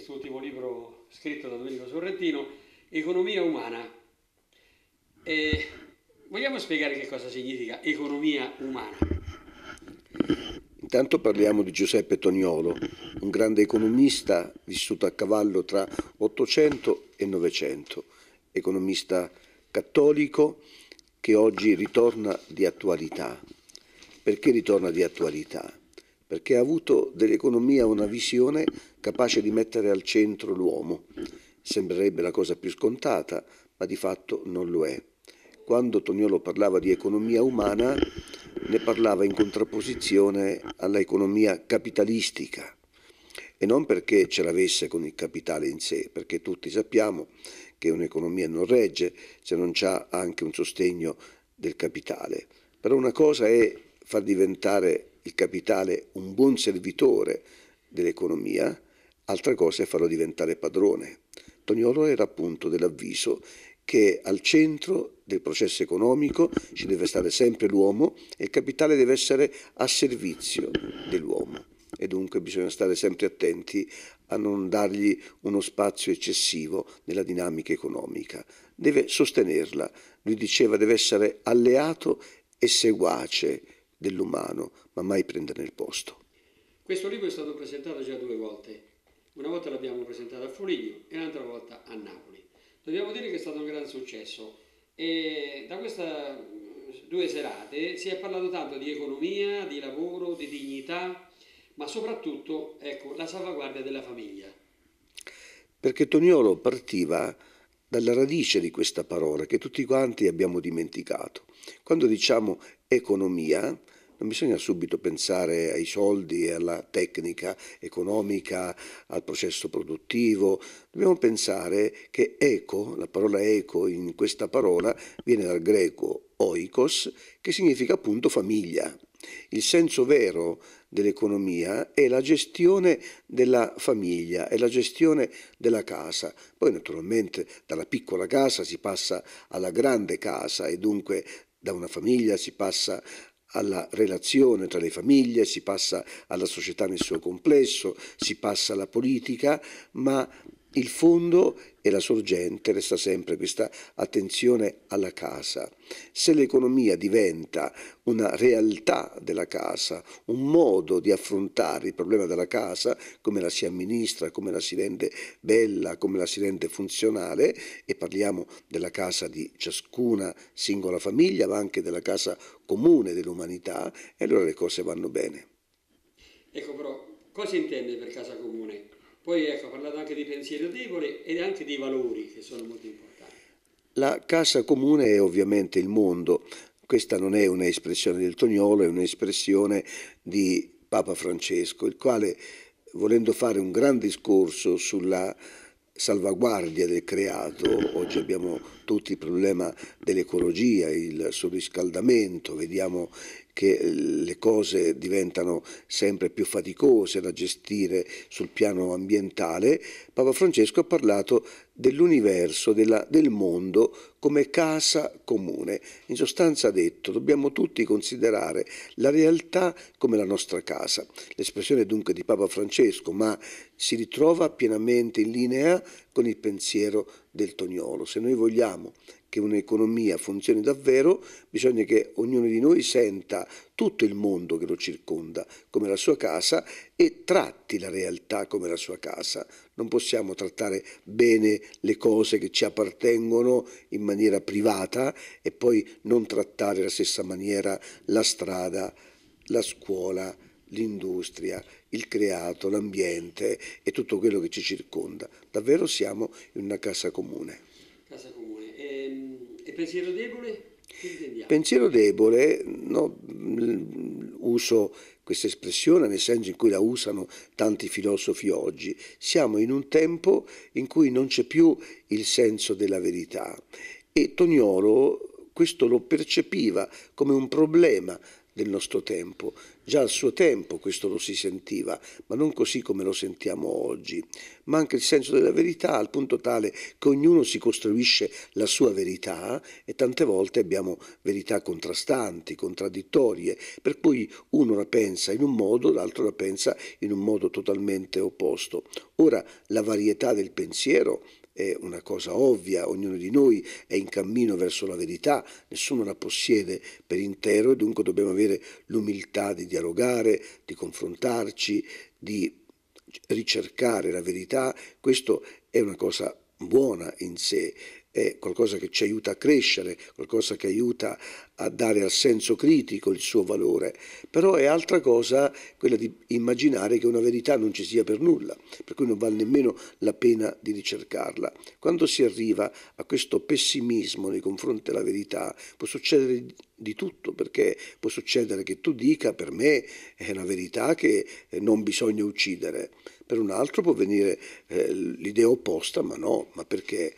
il suo ultimo libro scritto da Domenico Sorrentino, Economia umana. E vogliamo spiegare che cosa significa economia umana? Intanto parliamo di Giuseppe Toniolo, un grande economista vissuto a cavallo tra 800 e 900, economista cattolico che oggi ritorna di attualità. Perché ritorna di attualità? Perché ha avuto dell'economia una visione capace di mettere al centro l'uomo. Sembrerebbe la cosa più scontata, ma di fatto non lo è. Quando Toniolo parlava di economia umana, ne parlava in contrapposizione all'economia capitalistica. E non perché ce l'avesse con il capitale in sé, perché tutti sappiamo che un'economia non regge se non c'è anche un sostegno del capitale. Però una cosa è far diventare il capitale un buon servitore dell'economia Altra cosa è farlo diventare padrone. Tognolo era appunto dell'avviso che al centro del processo economico ci deve stare sempre l'uomo e il capitale deve essere a servizio dell'uomo e dunque bisogna stare sempre attenti a non dargli uno spazio eccessivo nella dinamica economica. Deve sostenerla, lui diceva deve essere alleato e seguace dell'umano, ma mai prenderne il posto. Questo libro è stato presentato già due volte una volta l'abbiamo presentata a Foligno e l'altra volta a Napoli. Dobbiamo dire che è stato un gran successo e da queste due serate si è parlato tanto di economia, di lavoro, di dignità, ma soprattutto ecco, la salvaguardia della famiglia. Perché Toniolo partiva dalla radice di questa parola che tutti quanti abbiamo dimenticato. Quando diciamo economia, non bisogna subito pensare ai soldi, alla tecnica economica, al processo produttivo. Dobbiamo pensare che eco, la parola eco in questa parola viene dal greco oikos, che significa appunto famiglia. Il senso vero dell'economia è la gestione della famiglia, è la gestione della casa. Poi naturalmente dalla piccola casa si passa alla grande casa e dunque da una famiglia si passa alla relazione tra le famiglie, si passa alla società nel suo complesso, si passa alla politica, ma il fondo e la sorgente resta sempre questa attenzione alla casa. Se l'economia diventa una realtà della casa, un modo di affrontare il problema della casa, come la si amministra, come la si rende bella, come la si rende funzionale, e parliamo della casa di ciascuna singola famiglia, ma anche della casa comune dell'umanità, e allora le cose vanno bene. Ecco però, cosa intende per casa comune? Poi ecco, ha parlato anche di pensiero debole e anche di valori che sono molto importanti. La cassa comune è ovviamente il mondo. Questa non è un'espressione del Tognolo, è un'espressione di Papa Francesco, il quale, volendo fare un gran discorso sulla salvaguardia del creato, oggi abbiamo tutti il problema dell'ecologia, il surriscaldamento, vediamo che eh, le cose diventano sempre più faticose da gestire sul piano ambientale, Papa Francesco ha parlato dell'universo, della, del mondo come casa comune. In sostanza ha detto dobbiamo tutti considerare la realtà come la nostra casa. L'espressione dunque di Papa Francesco, ma si ritrova pienamente in linea con il pensiero del Tognolo. Se noi vogliamo che un'economia funzioni davvero, bisogna che ognuno di noi senta tutto il mondo che lo circonda come la sua casa e tratti la realtà come la sua casa. Non possiamo trattare bene le cose che ci appartengono in maniera privata e poi non trattare alla stessa maniera la strada, la scuola, l'industria, il creato, l'ambiente e tutto quello che ci circonda. Davvero siamo in una casa comune. Casa comune pensiero debole? Pensiero debole, no, uso questa espressione nel senso in cui la usano tanti filosofi oggi, siamo in un tempo in cui non c'è più il senso della verità e Tognolo questo lo percepiva come un problema del nostro tempo. Già al suo tempo questo lo si sentiva, ma non così come lo sentiamo oggi. Manca il senso della verità al punto tale che ognuno si costruisce la sua verità e tante volte abbiamo verità contrastanti, contraddittorie, per cui uno la pensa in un modo, l'altro la pensa in un modo totalmente opposto. Ora la varietà del pensiero è una cosa ovvia, ognuno di noi è in cammino verso la verità, nessuno la possiede per intero e dunque dobbiamo avere l'umiltà di dialogare, di confrontarci, di ricercare la verità, questo è una cosa buona in sé, è qualcosa che ci aiuta a crescere, qualcosa che aiuta a dare al senso critico il suo valore, però è altra cosa quella di immaginare che una verità non ci sia per nulla, per cui non vale nemmeno la pena di ricercarla. Quando si arriva a questo pessimismo nei confronti della verità, può succedere di tutto, perché può succedere che tu dica per me è una verità che eh, non bisogna uccidere, per un altro può venire eh, l'idea opposta, ma no, ma perché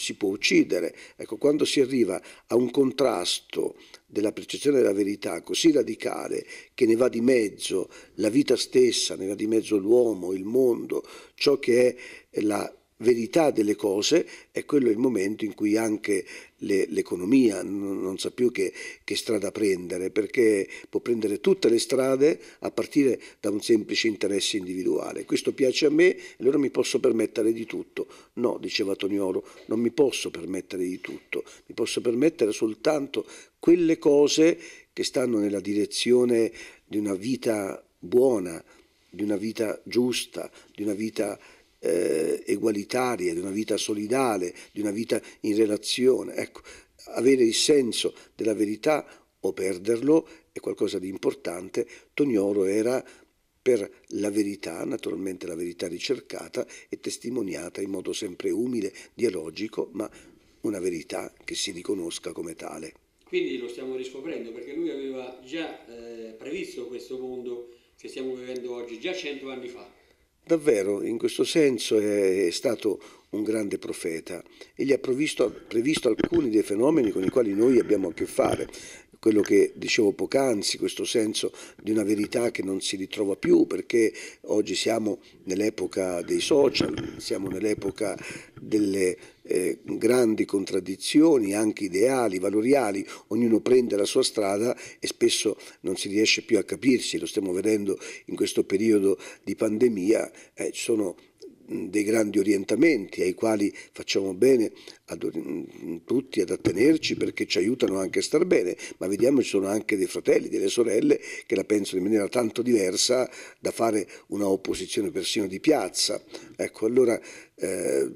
si può uccidere. Ecco, quando si arriva a un contrasto della percezione della verità così radicale che ne va di mezzo la vita stessa, ne va di mezzo l'uomo, il mondo, ciò che è la verità delle cose è quello il momento in cui anche le, l'economia non, non sa più che, che, strada prendere, perché può prendere tutte le strade a partire da un semplice interesse individuale. Questo piace a me, allora mi posso permettere di tutto. No, diceva Tonioro, non mi posso permettere di tutto, mi posso permettere soltanto quelle cose che stanno nella direzione di una vita buona, di una vita giusta, di una vita eh, egualitaria, di una vita solidale, di una vita in relazione. Ecco, avere il senso della verità o perderlo è qualcosa di importante. Tognoro era per la verità, naturalmente la verità ricercata e testimoniata in modo sempre umile, dialogico, ma una verità che si riconosca come tale. Quindi lo stiamo riscoprendo perché lui aveva già eh, previsto questo mondo che stiamo vivendo oggi, già cento anni fa. Davvero, in questo senso è, è stato un grande profeta. Egli ha previsto, previsto, alcuni dei fenomeni con i quali noi abbiamo a che fare quello che dicevo poc'anzi, questo senso di una verità che non si ritrova più perché oggi siamo nell'epoca dei social, siamo nell'epoca delle eh, grandi contraddizioni, anche ideali, valoriali, ognuno prende la sua strada e spesso non si riesce più a capirsi, lo stiamo vedendo in questo periodo di pandemia, eh, ci sono dei grandi orientamenti ai quali facciamo bene ad, tutti ad attenerci perché ci aiutano anche a star bene, ma vediamo ci sono anche dei fratelli, delle sorelle che la pensano in maniera tanto diversa da fare una opposizione persino di piazza. Ecco, allora eh,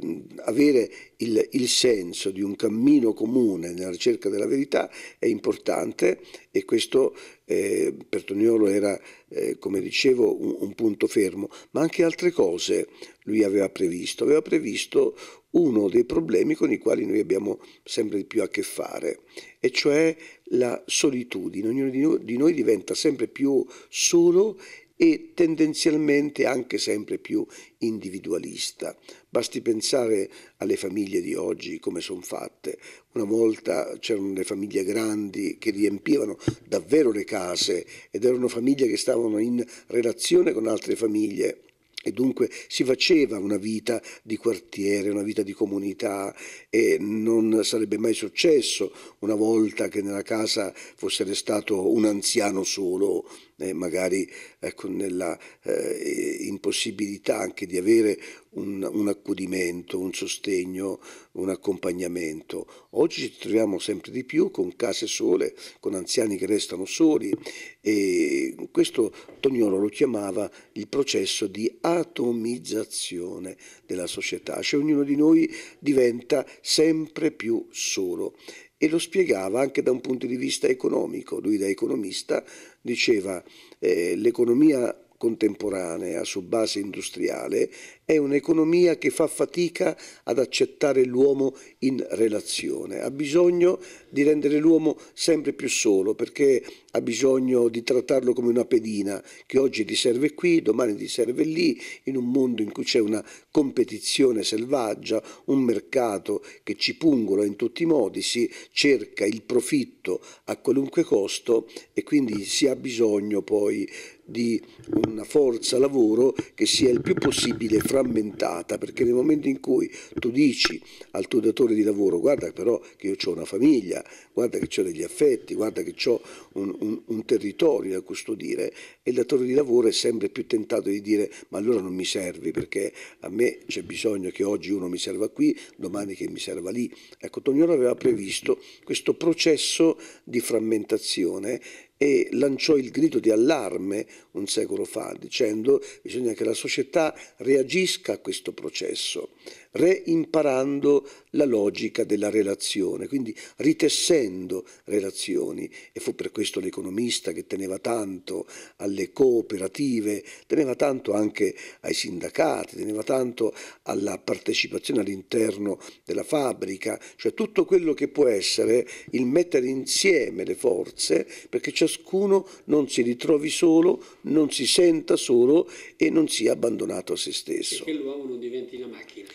avere il, il, senso di un cammino comune nella ricerca della verità è importante e questo eh, Bertoniolo era, eh, come dicevo, un, un, punto fermo, ma anche altre cose lui aveva previsto. Aveva previsto uno dei problemi con i quali noi abbiamo sempre di più a che fare, e cioè la solitudine. Ognuno di noi, di noi diventa sempre più solo e tendenzialmente anche sempre più individualista. Basti pensare alle famiglie di oggi come sono fatte. Una volta c'erano le famiglie grandi che riempivano davvero le case ed erano famiglie che stavano in relazione con altre famiglie e dunque si faceva una vita di quartiere, una vita di comunità e non sarebbe mai successo una volta che nella casa fosse restato un anziano solo eh, magari ecco, nella eh, impossibilità anche di avere un, un, accudimento, un sostegno, un accompagnamento. Oggi ci troviamo sempre di più con case sole, con anziani che restano soli e questo Tognolo lo chiamava il processo di atomizzazione della società, cioè ognuno di noi diventa sempre più solo e lo spiegava anche da un punto di vista economico. Lui da economista diceva eh, l'economia contemporanea su base industriale è un'economia che fa fatica ad accettare l'uomo in relazione, ha bisogno di rendere l'uomo sempre più solo perché ha bisogno di trattarlo come una pedina che oggi ti serve qui, domani ti serve lì, in un mondo in cui c'è una competizione selvaggia, un mercato che ci pungola in tutti i modi, si cerca il profitto a qualunque costo e quindi si ha bisogno poi di una forza lavoro che sia il più possibile frammentata, perché nel momento in cui tu dici al tuo datore di lavoro guarda però che io ho una famiglia, guarda che ho degli affetti, guarda che ho un, un, un territorio da custodire, e il datore di lavoro è sempre più tentato di dire ma allora non mi servi perché a me c'è bisogno che oggi uno mi serva qui, domani che mi serva lì. Ecco, Tognolo aveva previsto questo processo di frammentazione e lanciò il grido di allarme un secolo fa dicendo che bisogna che la società reagisca a questo processo reimparando la logica della relazione, quindi ritessendo relazioni e fu per questo l'economista che teneva tanto alle cooperative, teneva tanto anche ai sindacati, teneva tanto alla partecipazione all'interno della fabbrica, cioè tutto quello che può essere il mettere insieme le forze perché ciascuno non si ritrovi solo, non si senta solo e non sia abbandonato a se stesso. Perché l'uomo non diventi una macchina.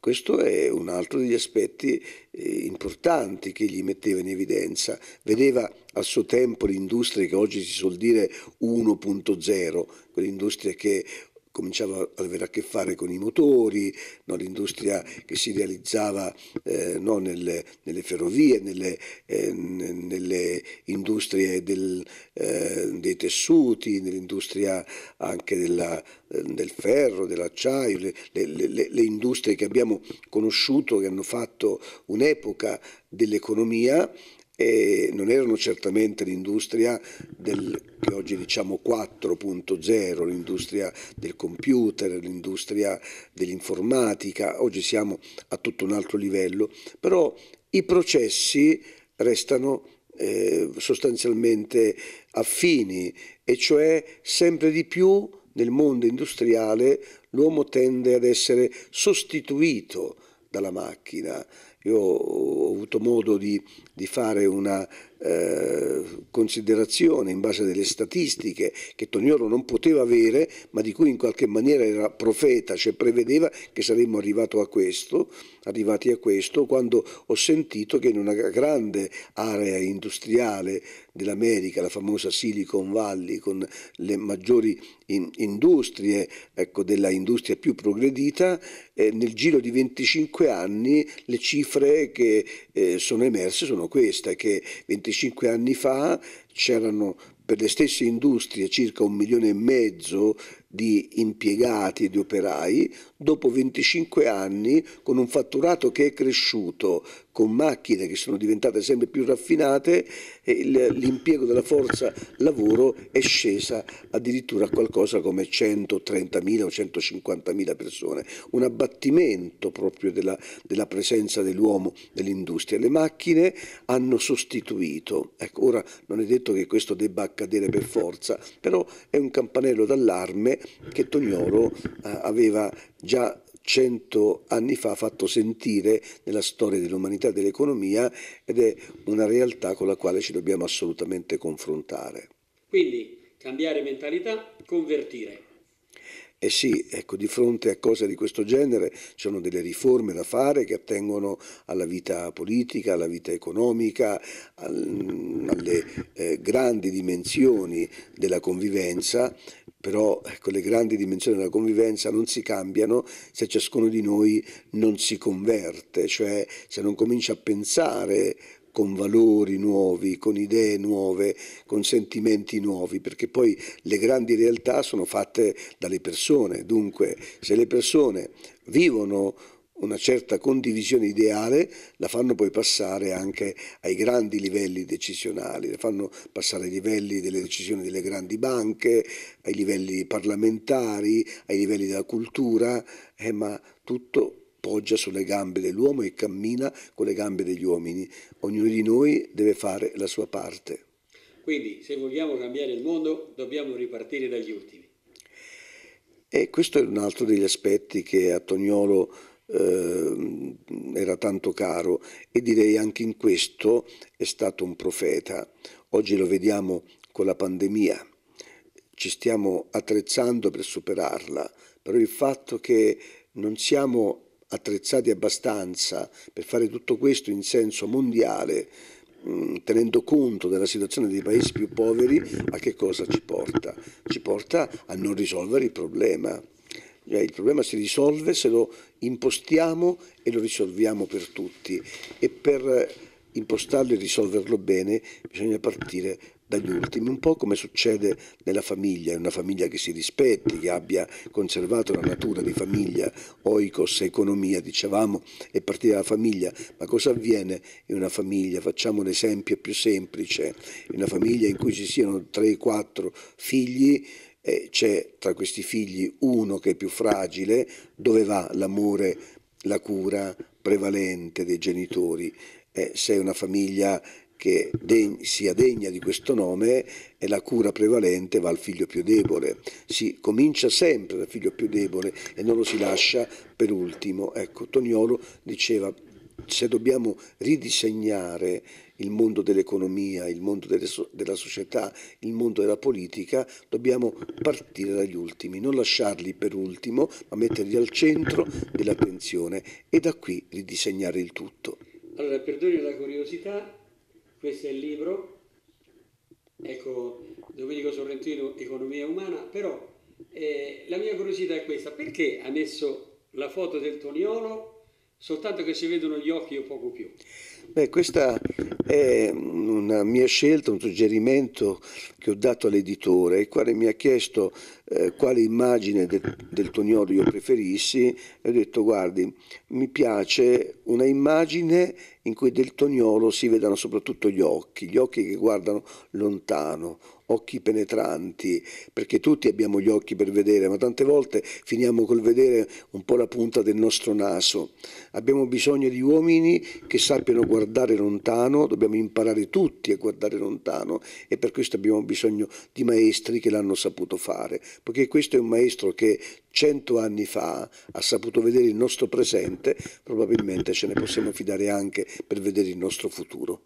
Questo è un altro degli aspetti eh, importanti che gli metteva in evidenza. Vedeva al suo tempo l'industria che oggi si suol dire 1.0, quell'industria che cominciava ad avere a che fare con i motori, no? l'industria che si realizzava eh, no? nelle, nelle, ferrovie, nelle, eh, nelle industrie del, eh, dei tessuti, nell'industria anche della, eh, del ferro, dell'acciaio, le, le, le, le industrie che abbiamo conosciuto, che hanno fatto un'epoca dell'economia e non erano certamente l'industria del, che oggi diciamo 4.0, l'industria del computer, l'industria dell'informatica, oggi siamo a tutto un altro livello, però i processi restano eh, sostanzialmente affini e cioè sempre di più nel mondo industriale l'uomo tende ad essere sostituito dalla macchina io ho avuto modo di, di fare una eh, considerazione in base a delle statistiche che Tognoro non poteva avere, ma di cui in qualche maniera era profeta, cioè prevedeva che saremmo a questo, arrivati a questo, quando ho sentito che in una grande area industriale dell'America, la famosa Silicon Valley, con le maggiori in industrie, ecco, della industria più progredita, eh, nel giro di 25 anni le cifre che eh, sono emerse sono queste, che 25 anni fa c'erano per le stesse industrie circa un milione e mezzo di impiegati e di operai, dopo 25 anni, con un fatturato che è cresciuto con macchine che sono diventate sempre più raffinate, l'impiego della forza lavoro è scesa addirittura a qualcosa come 130.000 o 150.000 persone, un abbattimento proprio della, della presenza dell'uomo nell'industria. Le macchine hanno sostituito, ecco, ora non è detto che questo debba accadere per forza, però è un campanello d'allarme che Tognoro eh, aveva già cento anni fa fatto sentire nella storia dell'umanità e dell'economia ed è una realtà con la quale ci dobbiamo assolutamente confrontare. Quindi cambiare mentalità, convertire. Eh sì, ecco, di fronte a cose di questo genere ci sono delle riforme da fare che attengono alla vita politica, alla vita economica, al, alle eh, grandi dimensioni della convivenza però ecco, le grandi dimensioni della convivenza non si cambiano se ciascuno di noi non si converte, cioè se non comincia a pensare con valori nuovi, con idee nuove, con sentimenti nuovi, perché poi le grandi realtà sono fatte dalle persone, dunque se le persone vivono una certa condivisione ideale la fanno poi passare anche ai grandi livelli decisionali, la fanno passare ai livelli delle decisioni delle grandi banche, ai livelli parlamentari, ai livelli della cultura, eh, ma tutto poggia sulle gambe dell'uomo e cammina con le gambe degli uomini. Ognuno di noi deve fare la sua parte. Quindi se vogliamo cambiare il mondo dobbiamo ripartire dagli ultimi. E questo è un altro degli aspetti che a Tognolo eh, era tanto caro e direi anche in questo è stato un profeta. Oggi lo vediamo con la pandemia, ci stiamo attrezzando per superarla, però il fatto che non siamo attrezzati abbastanza per fare tutto questo in senso mondiale, mm, tenendo conto della situazione dei paesi più poveri, a che cosa ci porta? Ci porta a non risolvere il problema il problema si risolve se lo impostiamo e lo risolviamo per tutti e per eh, impostarlo e risolverlo bene bisogna partire dagli ultimi, un po' come succede nella famiglia, in una famiglia che si rispetti, che abbia conservato la natura di famiglia, oikos, economia, dicevamo, e partire dalla famiglia. Ma cosa avviene in una famiglia? Facciamo l'esempio più semplice, in una famiglia in cui ci siano 3-4 figli, eh, c'è tra questi figli uno che è più fragile, dove va l'amore, la cura prevalente dei genitori? Eh, se è una famiglia che deg sia degna di questo nome e la cura prevalente va al figlio più debole. Si comincia sempre dal figlio più debole e non lo si lascia per ultimo. Ecco, Toniolo diceva se dobbiamo ridisegnare il mondo dell'economia, il mondo so della società, il mondo della politica, dobbiamo partire dagli ultimi, non lasciarli per ultimo, ma metterli al centro dell'attenzione e da qui ridisegnare il tutto. Allora, perdoni la curiosità, questo è il libro, ecco, Domenico Sorrentino, Economia Umana, però eh, la mia curiosità è questa, perché ha messo la foto del Toniolo soltanto che si vedono gli occhi o poco più? Beh, questa è una mia scelta, un suggerimento che ho dato all'editore, il quale mi ha chiesto eh, quale immagine del, del Toniolo io preferissi e ho detto guardi, mi piace una immagine in cui del Toniolo si vedano soprattutto gli occhi, gli occhi che guardano lontano, occhi penetranti, perché tutti abbiamo gli occhi per vedere, ma tante volte finiamo col vedere un po' la punta del nostro naso. Abbiamo bisogno di uomini che sappiano guardare guardare lontano, dobbiamo imparare tutti a guardare lontano e per questo abbiamo bisogno di maestri che l'hanno saputo fare, perché questo è un maestro che cento anni fa ha saputo vedere il nostro presente, probabilmente ce ne possiamo fidare anche per vedere il nostro futuro.